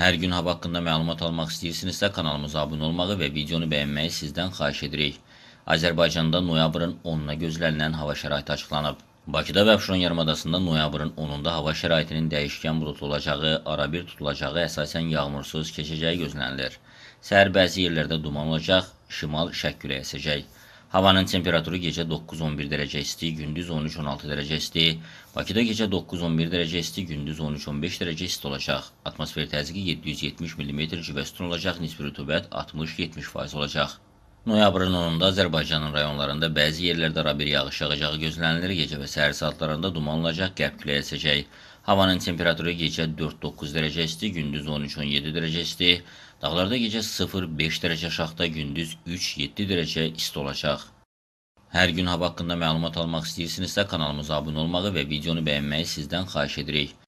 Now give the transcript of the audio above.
Hər gün hava haqqında məlumat almaq istəyirsinizsə kanalımıza abunə olmağı və videonu bəyənməyi sizdən xahiş edirik. Azərbaycanda noyabrın 10-una gözlənilən hava şəraiti açıqlanıb. Bakıda və Abşeron yarımadasında noyabrın 10-unda hava şəraitinin dəyişkən buludlu olacağı, arabir tutulacağı, əsasən yağmursuz keçəcəyi gözlənilir. Səhər bəzi yerlərdə duman olacaq, şimal şək küləyi əsəcək. Havanın temperaturu gecə 9-11 dərəcə isti, gündüz 13-16 dərəcə isti. Bakıda gecə 9-11 dərəcə isti, gündüz 13-15 dərəcə isti olacaq. Atmosfer təzyiqi 770 mm civə sütun olacaq, nisbi rütubət 60-70% olacaq. Noyabrın 10-da Azərbaycanın rayonlarında bəzi yerlərdə rabir yağış yağacağı gözlənilir, gecə və səhər saatlarında duman olacaq, qərb küləyə əsəcək. Havanın temperaturu gecə 4-9 dərəcə isti, gündüz 13-17 dərəcə isti. Dağlarda gecə 0-5 dərəcə şaxta, gündüz 3-7 dərəcə isti olacaq. Hər gün hava haqqında məlumat almaq istəyirsinizsə kanalımıza abunə olmağı və videonu bəyənməyi sizdən xahiş edirik.